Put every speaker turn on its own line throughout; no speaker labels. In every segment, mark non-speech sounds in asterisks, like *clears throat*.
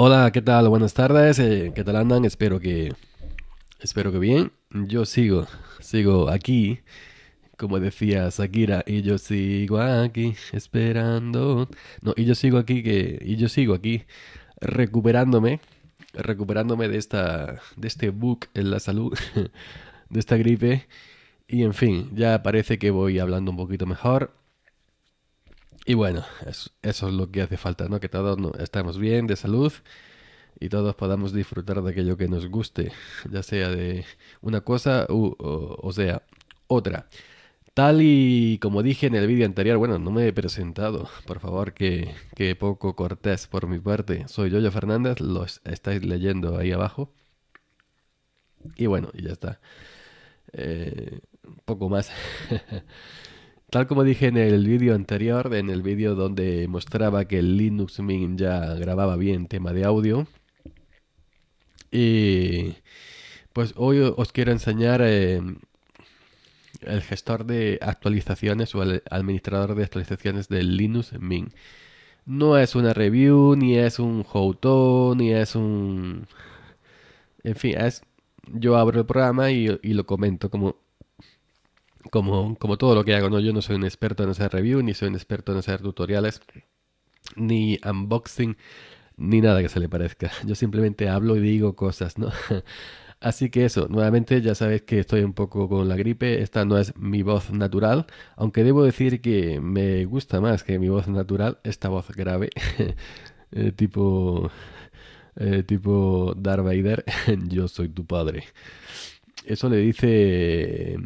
Hola, ¿qué tal? Buenas tardes. Eh, ¿Qué tal andan? Espero que espero que bien. Yo sigo, sigo aquí, como decía Shakira, y yo sigo aquí esperando. No, y yo sigo aquí que y yo sigo aquí recuperándome, recuperándome de esta de este bug en la salud, *laughs* de esta gripe y en fin, ya parece que voy hablando un poquito mejor. Y bueno, eso, es lo que hace falta, ¿no? Que todos estamos bien, de salud y todos podamos disfrutar de aquello que nos guste, ya sea de una cosa o, sea otra. Tal y como dije en el vídeo anterior, bueno, no me he presentado, por favor, que, poco cortés por mi parte. Soy Yoyo Fernández, los estáis leyendo ahí abajo. Y bueno, ya está. Un eh, poco más. *laughs* Tal como dije en el vídeo anterior, en el vídeo donde mostraba que el Linux Mint ya grababa bien tema de audio, y pues hoy os quiero enseñar eh, el gestor de actualizaciones o el administrador de actualizaciones del Linux Mint. No es una review, ni es un how ni es un... En fin, es... Yo abro el programa y lo comento como como, todo lo que hago, ¿no? Yo no soy un experto en hacer review, ni soy un experto en hacer tutoriales, ni unboxing, ni nada que se le parezca. *laughs* Yo simplemente hablo y digo cosas, ¿no? *laughs* Así que eso, nuevamente ya sabéis que estoy un poco con la gripe, esta no es mi voz natural, aunque debo decir que me gusta más que mi voz natural, esta voz grave, *laughs* eh, tipo, eh, tipo Darth Vader, yo soy tu padre. Eso le dice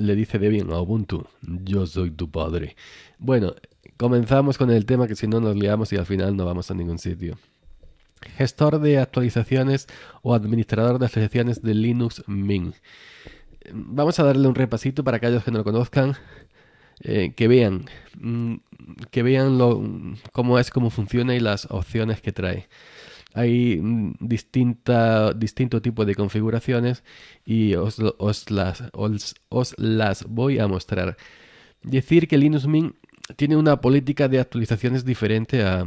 le dice Debian a Ubuntu, yo soy tu padre. Bueno, comenzamos con el tema que si no nos liamos y al final no vamos a ningún sitio. Gestor de actualizaciones o administrador de asociaciones de Linux Mint. Vamos a darle un repasito para aquellos que no lo conozcan. Eh, que vean mm, que vean cómo es cómo funciona y las opciones que trae hay mm, distinta, distinto tipo de configuraciones y os, las, os, las voy a mostrar. Decir que Linux Mint tiene una política de actualizaciones diferente a,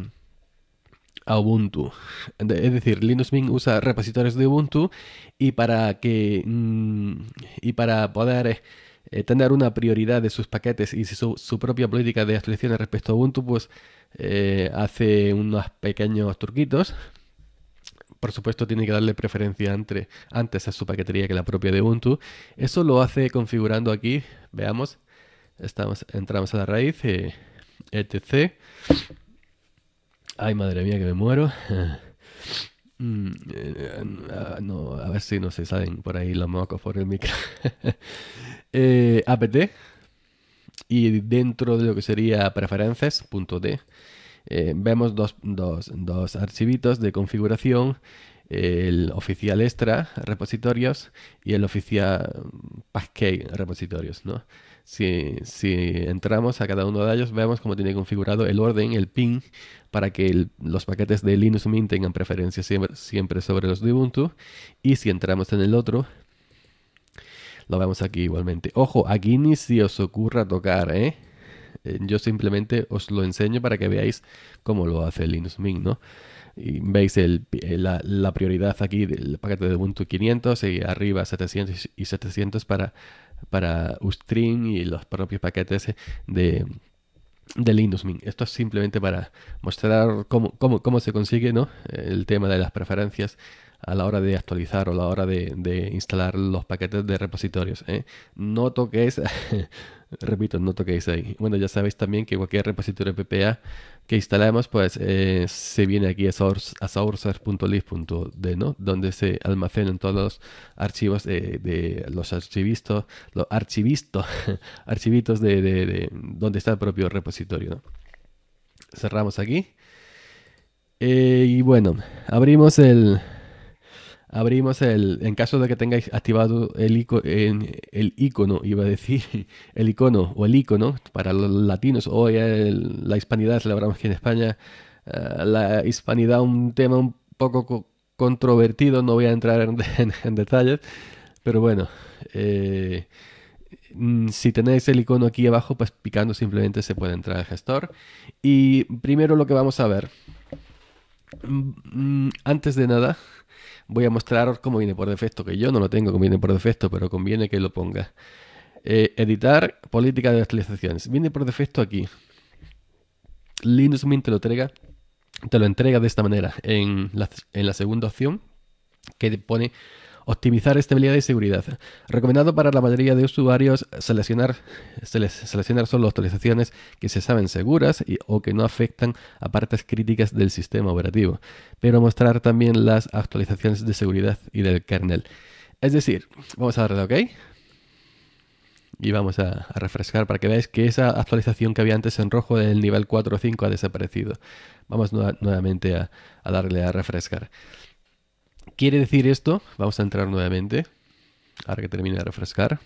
Ubuntu. Es decir, Linux Mint usa repositorios de Ubuntu y para que mm, y para poder eh, tener una prioridad de sus paquetes y su, su, propia política de actualizaciones respecto a Ubuntu, pues eh, hace unos pequeños truquitos por supuesto tiene que darle preferencia entre, antes a su paquetería que la propia de Ubuntu. Eso lo hace configurando aquí, veamos, Estamos, entramos a la raíz, eh, etc. Ay, madre mía, que me muero. *laughs* Mm, eh, no, a ver si no se salen por ahí los mocos por el micro. *laughs* Eh, apt. Y dentro de lo que sería preferencias.d eh, vemos dos, dos, archivitos de configuración el oficial extra repositorios y el oficial mm, package repositorios. Si, entramos a cada uno de ellos, vemos cómo tiene configurado el orden, el pin, para que los paquetes de Linux Mint tengan preferencia siempre, siempre, sobre los de Ubuntu. Y si entramos en el otro, lo vemos aquí igualmente. Ojo, aquí ni si os ocurra tocar, ¿eh? Eh, yo simplemente os lo enseño para que veáis cómo lo hace Linux Mint, Y veis eh, la, prioridad aquí del paquete de Ubuntu 500 y arriba 700 y 700 para, para Ustream y los propios paquetes de, Linux Mint. Esto es simplemente para mostrar cómo, se consigue el tema de las preferencias a la hora de actualizar o la hora de, instalar los paquetes de repositorios. ¿eh? No toquéis, *laughs* repito, no toquéis ahí. Bueno, ya sabéis también que cualquier repositorio PPA que instalamos, pues eh, se viene aquí a, source, ¿no? Donde se almacenan todos los archivos de, los archivistas, los archivistas, *laughs* archivitos de, de, donde está el propio repositorio, Cerramos aquí. Eh, y bueno, abrimos el, abrimos el, en caso de que tengáis activado el, icono, el icono, iba a decir, *laughs* el icono o el icono para los latinos, hoy la hispanidad, celebramos que en España, eh, la hispanidad un tema un poco controvertido, no voy a entrar en, *laughs* detalles, pero bueno, eh, mm, si tenéis el icono aquí abajo, pues picando simplemente se puede entrar al gestor. Y primero lo que vamos a ver, mm, antes de nada, voy a mostraros cómo viene por defecto, que yo no lo tengo como viene por defecto, pero conviene que lo ponga. Eh, editar política de actualizaciones. Viene por defecto aquí. Linux Mint te lo entrega, te lo entrega de esta manera en la, en la segunda opción que pone Optimizar estabilidad y seguridad. Recomendado para la mayoría de usuarios seleccionar, seleccionar solo actualizaciones que se saben seguras y, o que no afectan a partes críticas del sistema operativo, pero mostrar también las actualizaciones de seguridad y del kernel. Es decir, vamos a darle OK y vamos a, refrescar para que veáis que esa actualización que había antes en rojo del nivel 4 o 5 ha desaparecido. Vamos nuevamente a darle a refrescar. Quiere decir esto, vamos a entrar nuevamente, ahora que termine de refrescar.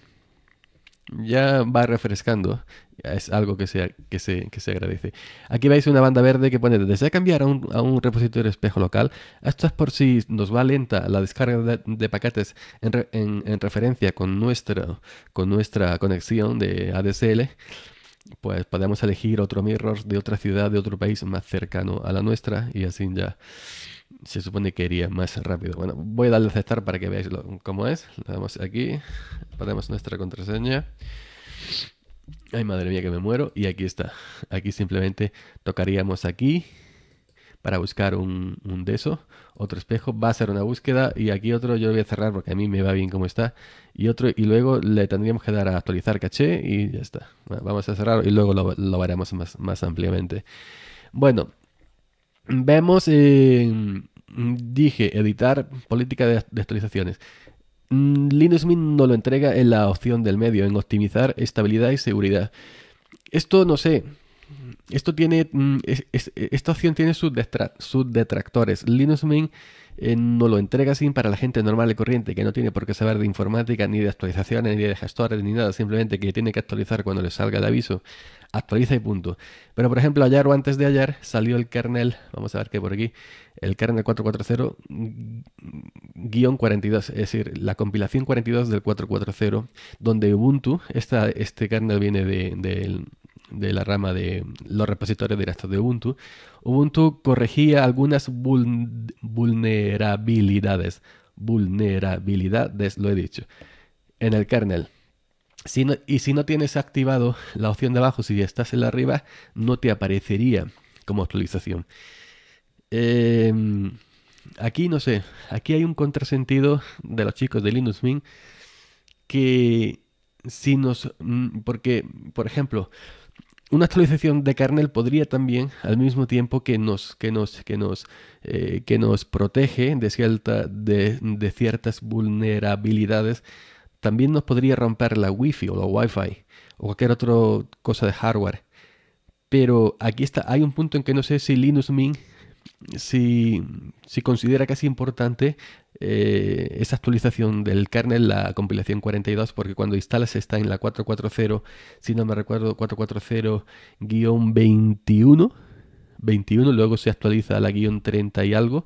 Ya va refrescando, es algo que se, que se, agradece. Aquí veis una banda verde que pone, desea cambiar a un, repositorio espejo local. Esto es por si nos va lenta la descarga de, paquetes en, referencia con, nuestra con nuestra conexión de ADSL pues podemos elegir otro mirror de otra ciudad, de otro país más cercano a la nuestra y así ya se supone que iría más rápido. Bueno, voy a darle a aceptar para que veáis cómo es. Le damos aquí, ponemos nuestra contraseña. Ay, madre mía, que me muero. Y aquí está. Aquí simplemente tocaríamos aquí para buscar un, un de eso. Otro espejo. Va a ser una búsqueda. Y aquí otro yo lo voy a cerrar porque a mí me va bien como está. Y otro. Y luego le tendríamos que dar a actualizar caché y ya está. vamos a cerrar y luego lo, lo veremos más, más ampliamente. Bueno, vemos Mm, dije editar política de, actualizaciones. Mm, Linux Mint no lo entrega en la opción del medio, en optimizar estabilidad y seguridad. Esto no sé. Esto tiene. Mm, esta opción tiene sus, detractores. Linux Mint eh, no lo entrega sin para la gente normal y corriente que no tiene por qué saber de informática, ni de actualizaciones, ni de gestores, ni nada, simplemente que tiene que actualizar cuando le salga el aviso. Actualiza y punto. Pero por ejemplo, ayer o antes de ayer salió el kernel, vamos a ver que por aquí, el kernel 440-42, mm, es decir, la compilación 42 del 440, donde Ubuntu, este kernel viene de, de, de la rama de los repositorios directos de Ubuntu, Ubuntu corregía algunas vulnerabilidades, vulnerabilidades, lo he dicho, en el kernel. Si y si no tienes activado la opción de abajo, si estás en la arriba, no te aparecería como actualización. Em, aquí no sé, aquí hay un contrasentido de los chicos de Linux Mint que si nos... Mm, porque, por ejemplo, una actualización de kernel podría también, al mismo tiempo que nos, que nos, que nos, eh, que nos protege de, cierta, de, ciertas vulnerabilidades, también nos podría romper la Wi-Fi o la Wi-Fi o cualquier otra cosa de hardware. Pero aquí está, hay un punto en que no sé si Linux Mint si, considera que es importante eh, esa actualización del kernel, la compilación 42, porque cuando instalas está en la 440, si no me recuerdo, 440-21. 21, luego se actualiza la guión 30 y algo.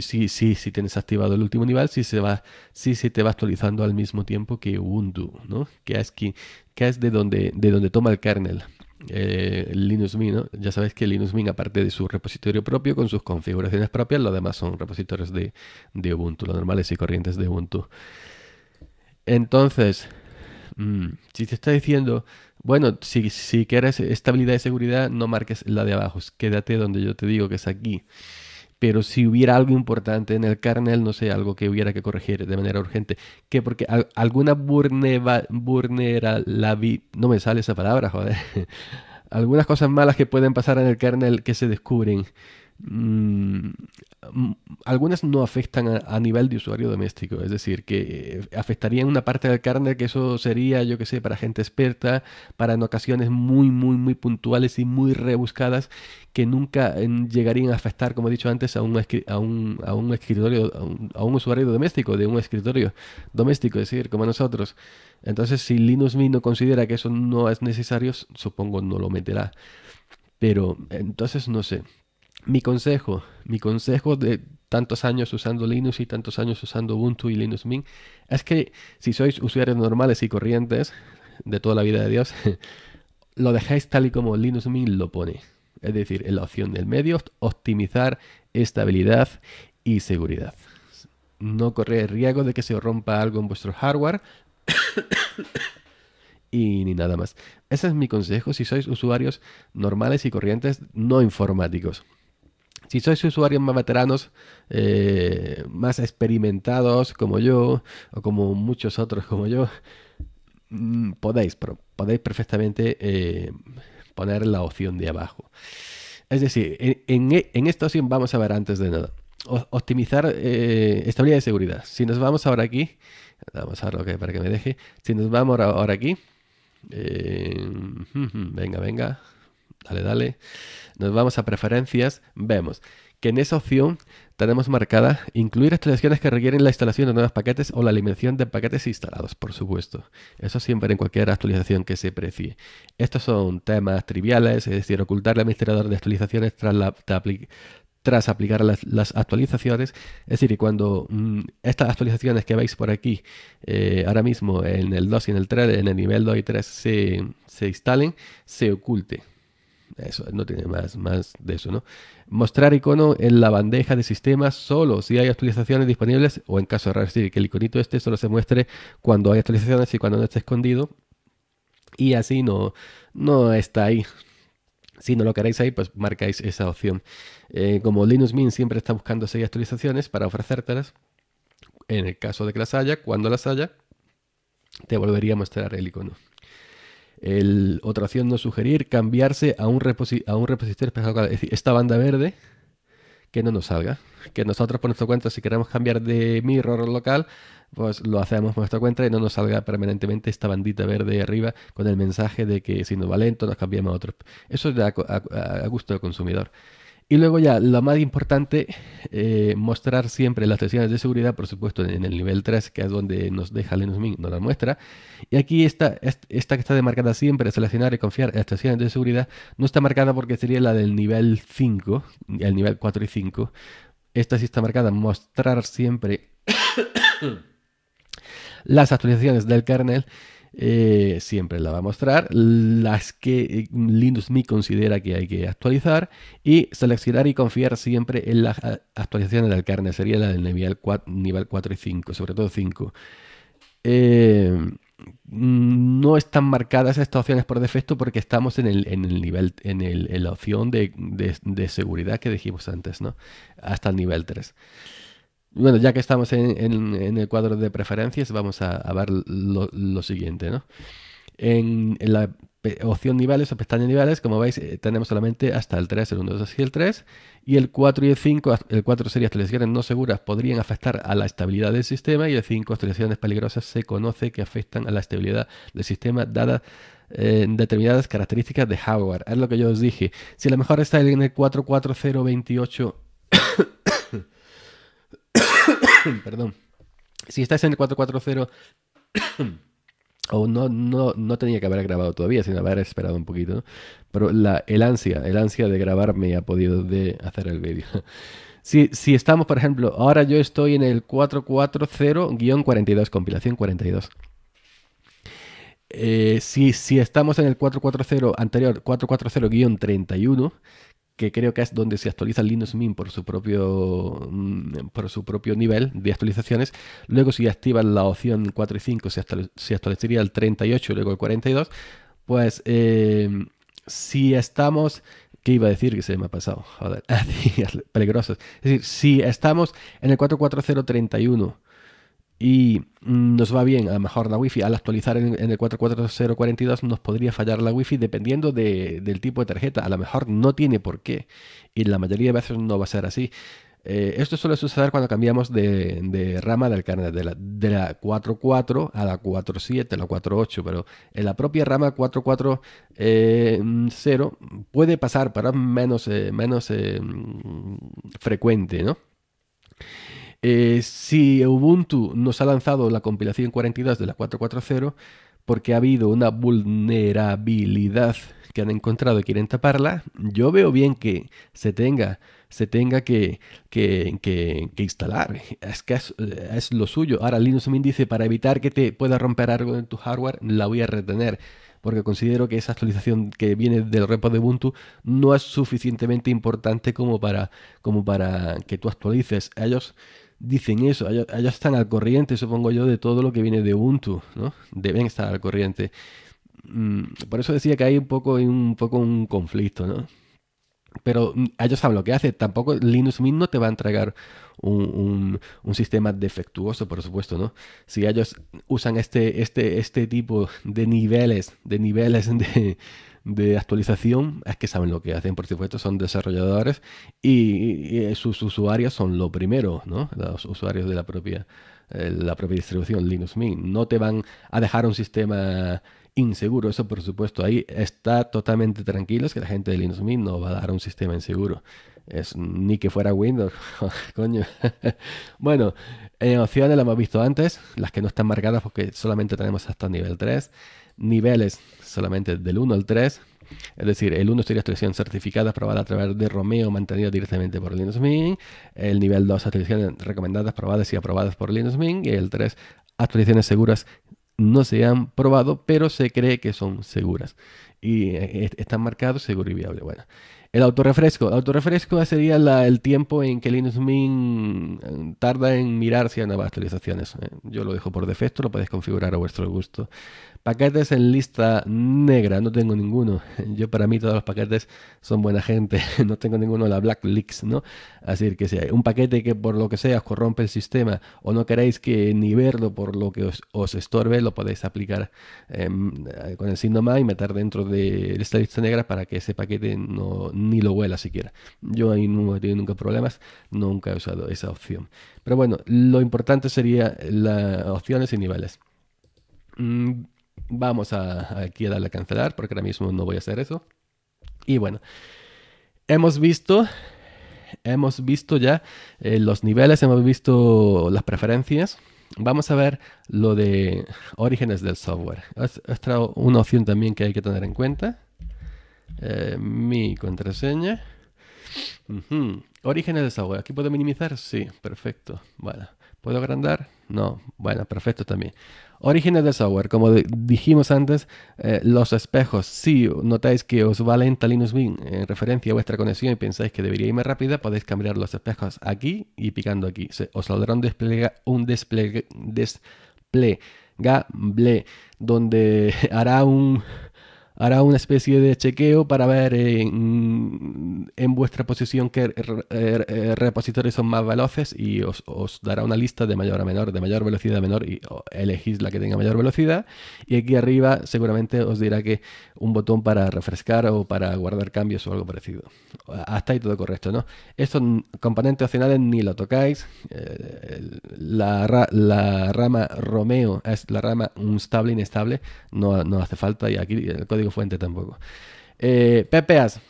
Si, si tienes activado el último nivel, si se va, te va actualizando al mismo tiempo que Ubuntu, ¿no? Que es, que, es de, donde, de donde toma el kernel. Eh, Linux Mint, ya sabes que Linux Mint, aparte de su repositorio propio, con sus configuraciones propias, lo demás son repositorios de, de Ubuntu, los normales y corrientes de Ubuntu. Entonces, mm, si te está diciendo, bueno, si, si quieres estabilidad y seguridad, no marques la de abajo, quédate donde yo te digo que es aquí pero si hubiera algo importante en el kernel, no sé, algo que hubiera que corregir de manera urgente, que porque alguna a, la vi no me sale esa palabra, joder, *laughs* algunas cosas malas que pueden pasar en el kernel que se descubren, Mm, mm, algunas no afectan a, nivel de usuario doméstico, es decir, que eh, afectarían una parte del kernel que eso sería, yo que sé, para gente experta, para en ocasiones muy, muy, muy puntuales y muy rebuscadas que nunca eh, llegarían a afectar, como he dicho antes, a un, a un, a un escritorio, a un, usuario doméstico, de un escritorio doméstico, es decir, como nosotros. Entonces, si Linux Mint no considera que eso no es necesario, supongo no lo meterá. Pero entonces no sé. Mi consejo, mi consejo de tantos años usando Linux y tantos años usando Ubuntu y Linux Mint, es que si sois usuarios normales y corrientes de toda la vida de Dios, *laughs* lo dejáis tal y como Linux Mint lo pone. Es decir, en la opción del medio, optimizar estabilidad y seguridad. No correr riesgo de que se rompa algo en vuestro hardware. *coughs* y ni nada más. Ese es mi consejo si sois usuarios normales y corrientes no informáticos. Si sois usuarios más veteranos, eh, más experimentados como yo, o como muchos otros como yo, mm, podéis, podéis perfectamente eh, poner la opción de abajo. Es decir, en, en, e, esta opción vamos a ver antes de nada. optimizar eh, estabilidad de seguridad. Si nos vamos ahora aquí, vamos a ver que, para que me deje. Si nos vamos ahora, ahora aquí, eh, *laughs* venga, venga, Dale, dale. Nos vamos a preferencias. Vemos que en esa opción tenemos marcada incluir actualizaciones que requieren la instalación de nuevos paquetes o la eliminación de paquetes instalados, por supuesto. Eso siempre en cualquier actualización que se precie. Estos son temas triviales, es decir, ocultar el administrador de actualizaciones tras, aplicar las, actualizaciones. Es decir, cuando mm, estas actualizaciones que veis por aquí, eh, ahora mismo en el 2 y en el 3, en el nivel 2 y 3 se, se instalen, se oculte eso no tiene más, más de eso, ¿no? Mostrar icono en la bandeja de sistemas solo si hay actualizaciones disponibles o en caso de que el iconito este solo se muestre cuando hay actualizaciones y cuando no esté escondido. Y así no, no está ahí. Si no lo queréis ahí, pues marcáis esa opción. Eh, como Linux Mint siempre está buscando 6 actualizaciones para ofrecértelas, en el caso de que las haya, cuando las haya, te volvería a mostrar el icono. El, otra opción no sugerir, cambiarse a un, a un repositorio Es decir, esta banda verde que no nos salga. Que nosotros por nuestra cuenta, si queremos cambiar de mirror local, pues lo hacemos por nuestra cuenta y no nos salga permanentemente esta bandita verde arriba con el mensaje de que si no va lento nos cambiamos a otro. Eso es a gusto del consumidor. Y luego ya, lo más importante, eh, mostrar siempre las sesiones de seguridad, por supuesto, en el nivel 3, que es donde nos deja Linux Mint, nos la muestra. Y aquí esta, esta que está demarcada siempre, seleccionar y confiar en las de seguridad, no está marcada porque sería la del nivel 5, el nivel 4 y 5. Esta sí está marcada, mostrar siempre *coughs* las actualizaciones del kernel eh, siempre la va a mostrar, las que eh, Linux Me considera que hay que actualizar y seleccionar y confiar siempre en las ah, actualizaciones del carne, sería la del nivel 4, y 5, sobre todo 5. Eh, no están marcadas estas opciones por defecto porque estamos en el, nivel, en, la opción de, de, seguridad que dijimos antes, ¿no? Hasta el nivel 3. Bueno, ya que estamos en, el cuadro de preferencias, vamos a, ver lo, siguiente, ¿no? En, la opción niveles o pestaña niveles, como veis, eh, tenemos solamente hasta el 3, el 1, 2 y el 3. Y el 4 y el 5, el 4 sería no seguras, podrían afectar a la estabilidad del sistema. Y el 5, actualizaciones peligrosas, se conoce que afectan a la estabilidad del sistema, dadas eh, determinadas características de hardware. Es lo que yo os dije. Si a lo mejor está en el 44028 *coughs* Perdón. Si estás en el 440 *coughs* o no, no, tenía que haber grabado todavía, sino haber esperado un poquito. Pero la, el ansia, el ansia de grabar me ha podido de hacer el vídeo. *laughs* Si, estamos, por ejemplo, ahora yo estoy en el 440-42, compilación 42. Eh, si, si, estamos en el 440 anterior, 440-31, que creo que es donde se actualiza el Linux Mint por su propio, mm, por su propio nivel de actualizaciones. Luego si activas la opción 4 y 5 se, actualizaría el 38 luego el 42. Pues eh, si estamos... ¿Qué iba a decir que se me ha pasado? Joder, *laughs* peligrosos. Es decir, si estamos en el 44031 y mm, nos va bien, a lo mejor la wifi al actualizar en, el 44042 nos podría fallar la wifi dependiendo del tipo de tarjeta, a lo mejor no tiene por qué y la mayoría de veces no va a ser así. Eh, esto suele suceder cuando cambiamos de, rama del carnet, de la, de la 4.4 a la 4.7, la 4.8, pero en la propia rama 4.4.0 eh, puede pasar, pero menos, eh, menos mm, frecuente, ¿no? Eh, si Ubuntu nos ha lanzado la compilación 42 de la 4.4.0, porque ha habido una vulnerabilidad que han encontrado y quieren taparla, yo veo bien que se tenga, se tenga que, instalar. Es que es, lo suyo. Ahora Linux Mint dice, para evitar que te pueda romper algo en tu hardware, la voy a retener. Porque considero que esa actualización que viene del repo de Ubuntu no es suficientemente importante como para, como para que tú actualices. Ellos dicen eso. Ellos, están al corriente, supongo yo, de todo lo que viene de Ubuntu, ¿no? Deben estar al corriente. Mm, por eso decía que hay un poco, un, poco un conflicto, ¿no? Pero ellos mm, saben lo que hace. Tampoco Linux Mint no te va a entregar un, sistema defectuoso, por supuesto, ¿no? Si ellos usan este, este, este tipo de niveles, de niveles *laughs* de, de actualización es que saben lo que hacen, por supuesto, son desarrolladores y, sus usuarios son lo primero, Los usuarios de la propia, eh, la propia distribución Linux Mint. No te van a dejar un sistema inseguro, eso por supuesto, ahí está totalmente tranquilos que la gente de Linux Mint no va a dar un sistema inseguro. Es, ni que fuera Windows, *laughs* coño. *laughs* bueno, en eh, opciones las hemos visto antes, las que no están marcadas porque solamente tenemos hasta nivel 3 niveles solamente del 1 al 3. Es decir, el 1 sería extracción certificada aprobada a través de Romeo mantenida directamente por Linux Mint. El nivel 2, actualizaciones recomendadas, probadas y aprobadas por Linux Mint. Y el 3, actualizaciones seguras no se han probado, pero se cree que son seguras. Y eh, están marcados seguro y viable. Bueno, el autorrefresco. Autorrefresco sería el tiempo en que Linux Mint eh, tarda en mirar si hay nuevas actualizaciones. ¿eh? Yo lo dejo por defecto, lo podéis configurar a vuestro gusto. Paquetes en lista negra, no tengo ninguno. *laughs* Yo para mí todos los paquetes son buena gente, *laughs* no tengo ninguno de la Black Leaks, ¿no? Así que si hay un paquete que por lo que sea os corrompe el sistema o no queréis que ni verlo por lo que os, estorbe, lo podéis aplicar em, eh, con el signo más y meter dentro de esta lista negra para que ese paquete no ni lo huela siquiera. Yo ahí no he tenido nunca problemas, nunca he usado esa opción. Pero bueno, lo importante sería las opciones y niveles. Mm, vamos a, aquí a darle a cancelar porque ahora mismo no voy a hacer eso. Y bueno, hemos visto hemos visto ya eh, los niveles, hemos visto las preferencias. Vamos a ver lo de orígenes del software. Es, otra una opción también que hay que tener en cuenta. Eh, mi contraseña. Orígenes de software ¿Aquí puedo minimizar? Sí, perfecto. Bueno, ¿puedo agrandar? No, bueno, perfecto también. Orígenes de software, como dijimos antes, eh, los espejos. Si notáis que os va lenta Linux en referencia a vuestra conexión y pensáis que debería ir más rápida, podéis cambiar los espejos aquí y picando aquí. Se, os saldrá un despliega, un desplegable donde *laughs* hará un hará una especie de chequeo para ver en, vuestra posición qué eh, eh, repositorios son más veloces y os, dará una lista de mayor a menor, de mayor velocidad a menor y elegís la que tenga mayor velocidad. Y aquí arriba seguramente os dirá que un botón para refrescar o para guardar cambios o algo parecido. Hasta ahí todo correcto, ¿no? Estos mm, componentes opcionales ni lo tocáis. Eh, la, la rama Romeo es la rama un estable inestable, no, no hace falta y aquí el código fuente tampoco. Eh, PPAs.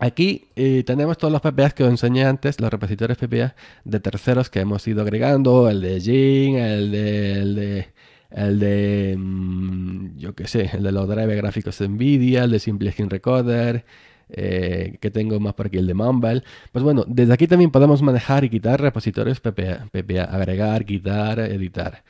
Aquí eh, tenemos todos los PPAs que os enseñé antes, los repositorios PPA de terceros que hemos ido agregando, el de Jin, el de, el de, el de mm, yo qué sé, el de los drivers gráficos de NVIDIA, el de Simple Skin Recorder, eh, que tengo más por aquí, el de Mumble. Pues bueno, desde aquí también podemos manejar y quitar repositorios PPA, PPA agregar, quitar, editar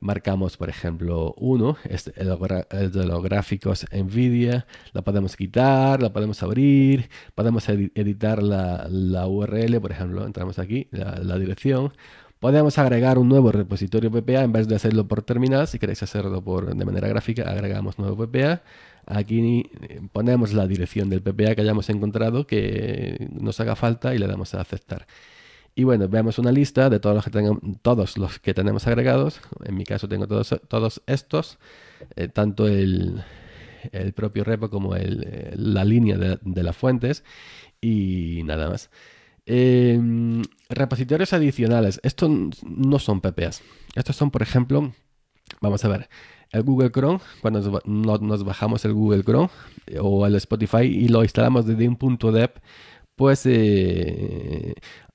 marcamos, por ejemplo, uno, es de los gráficos NVIDIA, la podemos quitar, la podemos abrir, podemos editar la, URL, por ejemplo, entramos aquí, la, dirección. Podemos agregar un nuevo repositorio PPA en vez de hacerlo por terminal. Si queréis hacerlo de manera gráfica, agregamos nuevo PPA. Aquí eh, ponemos la dirección del PPA que hayamos encontrado que nos haga falta y le damos a aceptar. Y bueno, veamos una lista de todos los que, todos los que tenemos agregados. En mi caso tengo todos, todos estos, eh, tanto el, propio repo como eh, la línea de, las fuentes y nada más. Em, repositorios adicionales. Estos no son PPAs. Estos son, por ejemplo, vamos a ver, el Google Chrome, cuando nos, bajamos el Google Chrome eh, o el Spotify y lo instalamos desde un punto app, pues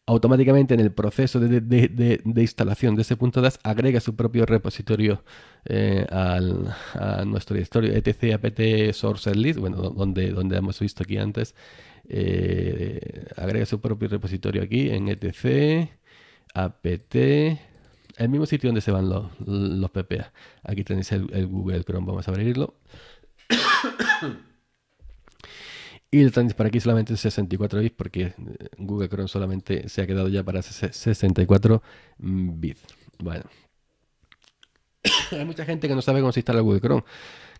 automáticamente en el proceso de, instalación de ese punto DAS agrega su propio repositorio eh, al, a nuestro directorio etc apt source list, bueno, donde, donde hemos visto aquí antes, eh, agrega su propio repositorio aquí en etc apt, el mismo sitio donde se van los, pp Aquí tenéis el, el Google Chrome, vamos a abrirlo. Y el para aquí solamente 64 bits porque eh, Google Chrome solamente se ha quedado ya para 64 bits. Bueno. *coughs* Hay mucha gente que no sabe cómo se instala Google Chrome,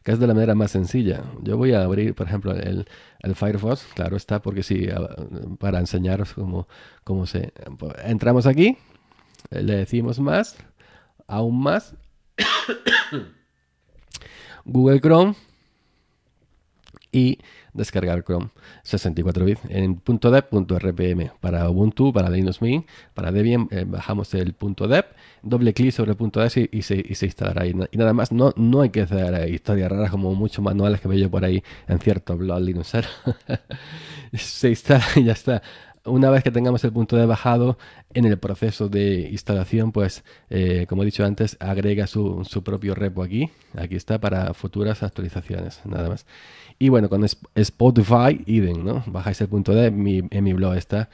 que es de la manera más sencilla. Yo voy a abrir, por ejemplo, el, Firefox, claro está, porque sí, para enseñaros cómo, cómo se... Pues, entramos aquí, le decimos más, aún más. *coughs* Google Chrome y descargar Chrome 64 bits en .deb.rpm para Ubuntu, para Linux Mint, para Debian, eh, bajamos el .deb, doble clic sobre .deb y, se, y se instalará. Y, nada más, no, no hay que hacer eh, historias raras como muchos manuales que veo yo por ahí en cierto blog Linux. *laughs* se instala y ya está una vez que tengamos el punto de bajado en el proceso de instalación, pues eh, como he dicho antes, agrega su, propio repo aquí. Aquí está para futuras actualizaciones, nada más. Y bueno, con Spotify, idem, ¿no? Bajáis el punto de mi, en mi blog está.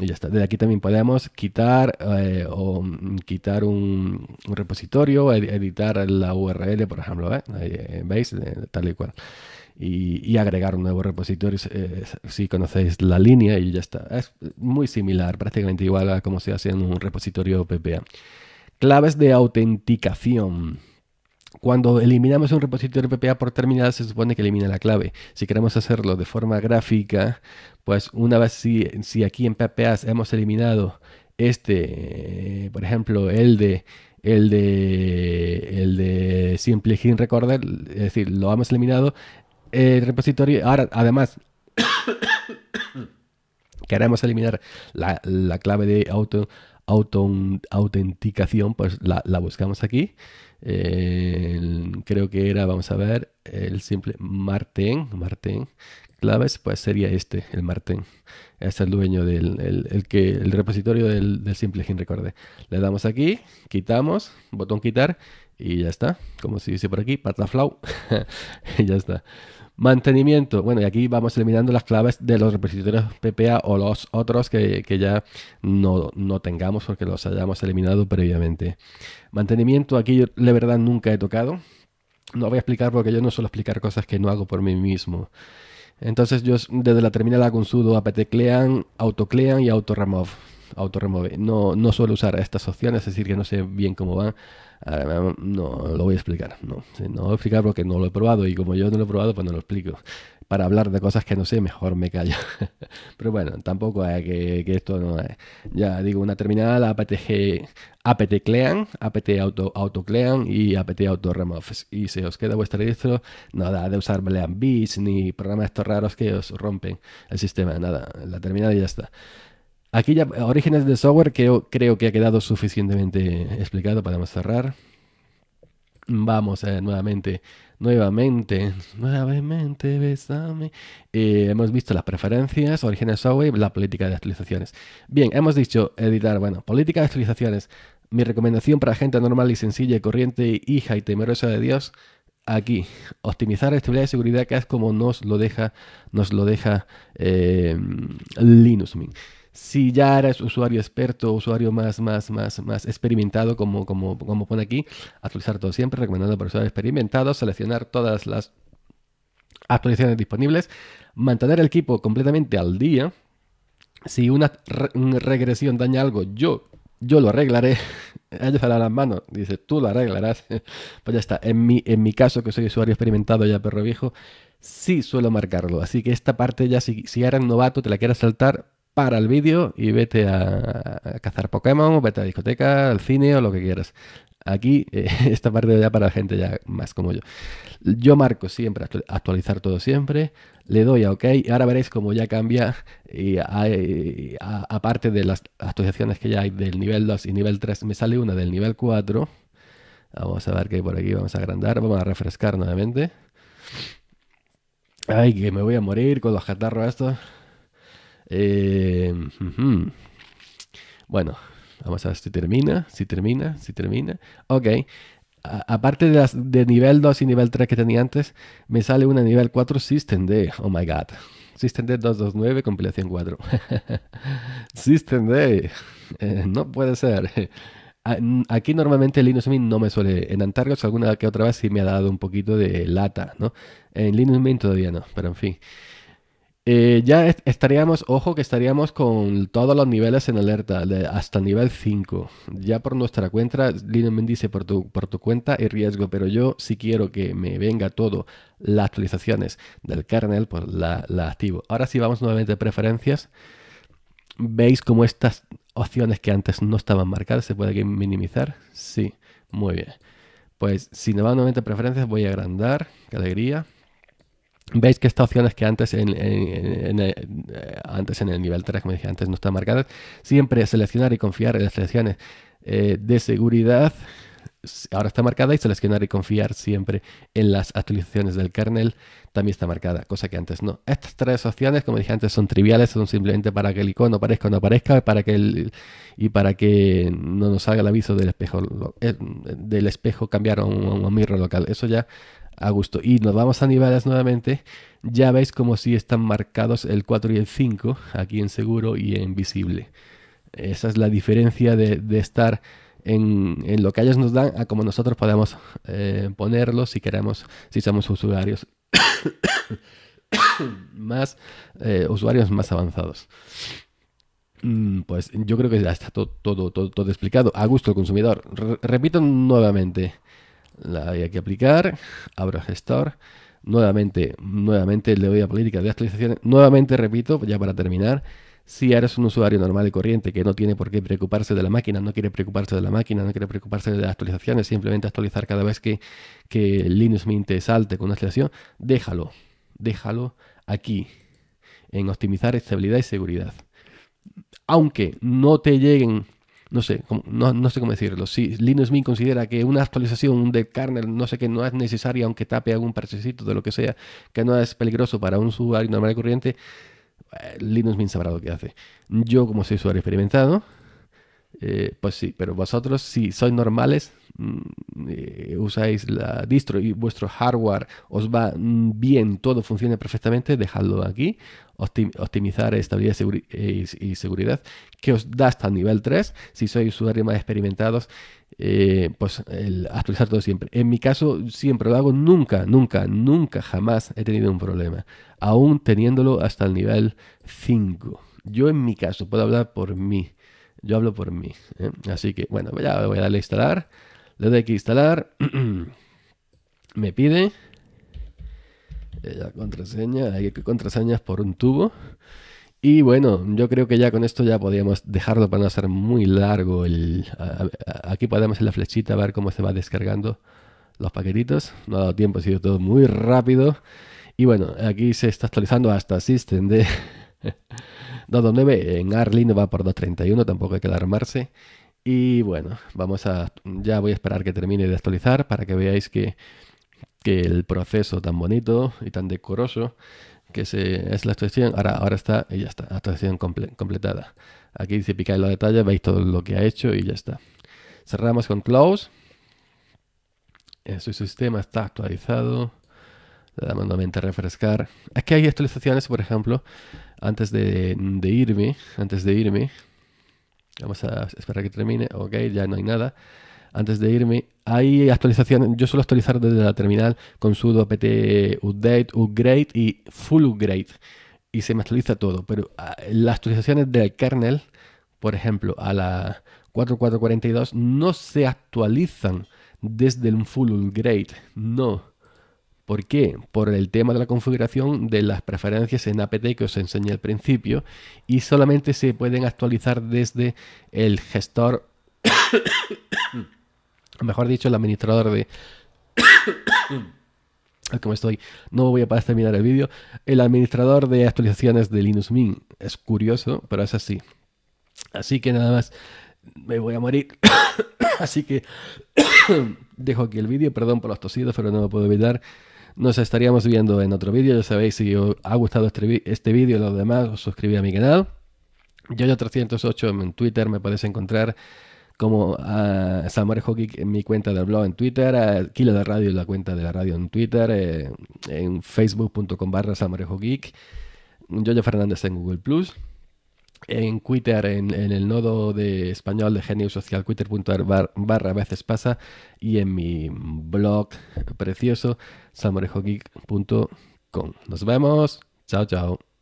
Y ya está. Desde aquí también podemos quitar eh, o mm, quitar un, repositorio, editar la URL, por ejemplo. ¿eh? ¿Veis? Tal y cual y, agregar un nuevo repositorio eh, si conocéis la línea y ya está. Es muy similar, prácticamente igual a como se hace en un repositorio PPA. Claves de autenticación. Cuando eliminamos un repositorio PPA por terminal, se supone que elimina la clave. Si queremos hacerlo de forma gráfica, pues una vez si, aquí en PPA hemos eliminado este, eh, por ejemplo, el de el de el de Simple Recorder, es decir, lo hemos eliminado, el repositorio, ahora además, *coughs* queremos eliminar la, clave de auto, auto, autenticación, pues la, buscamos aquí. creo que era, vamos a ver, el simple Martén, Martén claves, pues sería este, el Marten. Es el dueño del el, que, el repositorio del, simple sin Recorde. Le damos aquí, quitamos, botón quitar y ya está. Como se dice por aquí, pataflau, *laughs* y ya está. Mantenimiento. Bueno, y aquí vamos eliminando las claves de los repositorios PPA o los otros que, ya no, tengamos porque los hayamos eliminado previamente. Mantenimiento, aquí yo de verdad nunca he tocado. No voy a explicar porque yo no suelo explicar cosas que no hago por mí mismo. Entonces yo desde la terminal hago un sudo apt-clean, autoclean y autoremove. Autoremove. No, no suelo usar estas opciones, es decir, que no sé bien cómo van no, lo voy a explicar. No, no lo voy a explicar porque no lo he probado y como yo no lo he probado, pues no lo explico. Para hablar de cosas que no sé, mejor me callo. *laughs* Pero bueno, tampoco es que, esto no es. Ya digo, una terminal APTG, apt clean, apt auto, y apt auto remove. Y si os queda vuestro registro, nada de usar blean bits ni programas estos raros que os rompen el sistema. Nada, la terminal y ya está. Aquí ya orígenes de software que creo que ha quedado suficientemente explicado. Podemos cerrar. Vamos eh, nuevamente, nuevamente, nuevamente, besame. Eh, hemos visto las preferencias, orígenes de software, la política de actualizaciones. Bien, hemos dicho editar, bueno, política de actualizaciones. Mi recomendación para gente normal y sencilla, corriente, hija y temerosa de Dios, aquí, optimizar la estabilidad de seguridad, que es como nos lo deja, nos lo deja eh, Linux Mint si ya eres usuario experto, usuario más, más, más, más experimentado, como, como, como pone aquí, actualizar todo siempre, recomendado para usuarios experimentados, seleccionar todas las actualizaciones disponibles, mantener el equipo completamente al día. Si una, regresión daña algo, yo, yo lo arreglaré. *laughs* Ellos a las manos, dice, tú lo arreglarás. *laughs* pues ya está. En mi, en mi caso, que soy usuario experimentado ya perro viejo, sí suelo marcarlo. Así que esta parte ya, si, si eres novato, te la quieras saltar, para el vídeo y vete a, cazar Pokémon, vete a discoteca, al cine o lo que quieras. Aquí, eh, *laughs* esta parte ya para la gente ya más como yo. Yo marco siempre actualizar todo siempre, le doy a OK y ahora veréis cómo ya cambia y aparte de las actualizaciones que ya hay del nivel 2 y nivel 3, me sale una del nivel 4. Vamos a ver qué hay por aquí, vamos a agrandar, vamos a refrescar nuevamente. Ay, que me voy a morir con los catarros estos. Eh, bueno, vamos a ver si termina, si termina, si termina. Ok. aparte de, nivel 2 y nivel 3 que tenía antes, me sale una nivel 4 System D. Oh my god. System D 229, compilación 4. *laughs* System D. Eh, no puede ser. *laughs* Aquí normalmente Linux Mint no me suele. En Antargos alguna que otra vez sí me ha dado un poquito de lata, ¿no? En Linux Mint todavía no, pero en fin. Eh, ya estaríamos, ojo que estaríamos con todos los niveles en alerta, hasta nivel 5. Ya por nuestra cuenta, me dice por tu, cuenta y riesgo, pero yo si quiero que me venga todo las actualizaciones del kernel, pues la, activo. Ahora sí vamos nuevamente a preferencias. ¿Veis cómo estas opciones que antes no estaban marcadas se puede minimizar? Sí, muy bien. Pues si nos va nuevamente a preferencias voy a agrandar, qué alegría, veis que estas opciones que antes en, eh, antes en el nivel 3, como dije antes, no están marcadas, siempre seleccionar y confiar en las selecciones eh, de seguridad ahora está marcada y seleccionar y confiar siempre en las actualizaciones del kernel también está marcada, cosa que antes no. Estas tres opciones, como dije antes, son triviales, son simplemente para que el icono aparezca o no aparezca para que el, y para que no nos salga el aviso del espejo, eh, del espejo cambiar a un mirror local. Eso ya a gusto. Y nos vamos a niveles nuevamente. Ya veis como si están marcados el 4 y el 5 aquí en seguro y en visible. Esa es la diferencia de, estar en, lo que ellos nos dan a como nosotros podemos eh, ponerlo si queremos, si somos usuarios *coughs* más eh, usuarios más avanzados. Mm, pues yo creo que ya está todo, todo, todo, explicado. A gusto el consumidor. repito nuevamente la hay que aplicar, abro gestor, nuevamente, nuevamente le doy a política de actualizaciones, nuevamente repito, ya para terminar, si eres un usuario normal y corriente que no tiene por qué preocuparse de la máquina, no quiere preocuparse de la máquina, no quiere preocuparse de las actualizaciones, simplemente actualizar cada vez que, que Linux Mint salte con una actualización, déjalo, déjalo aquí, en optimizar estabilidad y seguridad. Aunque no te lleguen no sé, no, sé cómo decirlo. Si Linux Mint considera que una actualización de kernel, no sé qué, no es necesaria, aunque tape algún parchecito de lo que sea, que no es peligroso para un usuario normal y corriente, eh, Linux Mint sabrá lo que hace. Yo, como soy usuario experimentado, eh, pues sí, pero vosotros si sois normales, mm, eh, usáis la distro y vuestro hardware os va mm, bien, todo funciona perfectamente, dejadlo aquí, optimizar estabilidad y, eh, seguridad que os da hasta el nivel 3. Si sois usuarios más experimentados, pues actualizar todo siempre. En mi caso siempre lo hago, nunca, nunca, nunca, jamás he tenido un problema, aún teniéndolo hasta el nivel 5. Yo en mi caso puedo hablar por mí yo hablo por mí. ¿eh? Así que, bueno, ya voy a darle a instalar. Le doy aquí instalar. *clears throat* me pide la eh, contraseña. Hay contraseñas por un tubo. Y bueno, yo creo que ya con esto ya podríamos dejarlo para no hacer muy largo. El, aquí podemos en la flechita ver cómo se va descargando los paquetitos. No ha dado tiempo, ha sido todo muy rápido. Y bueno, aquí se está actualizando hasta System *laughs* 229 en Arlin va por 231, tampoco hay que alarmarse. Y bueno, vamos a. Ya voy a esperar que termine de actualizar para que veáis que, el proceso tan bonito y tan decoroso que es la actuación. Ahora, ahora está y ya está, actuación completada. Aquí si picáis los detalles, veis todo lo que ha hecho y ya está. Cerramos con close. Eh, su sistema está actualizado le damos a refrescar. Aquí hay actualizaciones, por ejemplo, antes de, irme, antes de irme, vamos a esperar que termine, ok, ya no hay nada. Antes de irme, hay actualizaciones, yo suelo actualizar desde la terminal con sudo apt update, upgrade y full upgrade. Y se me actualiza todo, pero ah, las actualizaciones del kernel, por ejemplo, a la 4442, no se actualizan desde un full upgrade, no ¿Por qué? Por el tema de la configuración de las preferencias en apt que os enseñé al principio y solamente se pueden actualizar desde el gestor, *coughs* mejor dicho, el administrador de... como *coughs* estoy, no voy a poder terminar el vídeo. El administrador de actualizaciones de Linux Mint es curioso, pero es así. Así que nada más, me voy a morir. *coughs* así que dejo aquí el vídeo, perdón por los tosidos, pero no lo puedo evitar. Nos estaríamos viendo en otro vídeo. Ya sabéis, si os ha gustado este, este vídeo y los demás, os suscribí a mi canal. Yoyo308 en Twitter me podéis encontrar como a ah, Samuel en mi cuenta del blog en Twitter, Kilo de Radio en la cuenta de la radio en Twitter, eh, en facebook.com barra Samuel Hockey, Yoyo Fernández en Google Plus en Twitter, en, el nodo de español de genio social, twitter.ar barra veces pasa, y en mi blog precioso, salmorejogeek.com. Nos vemos, chao, chao.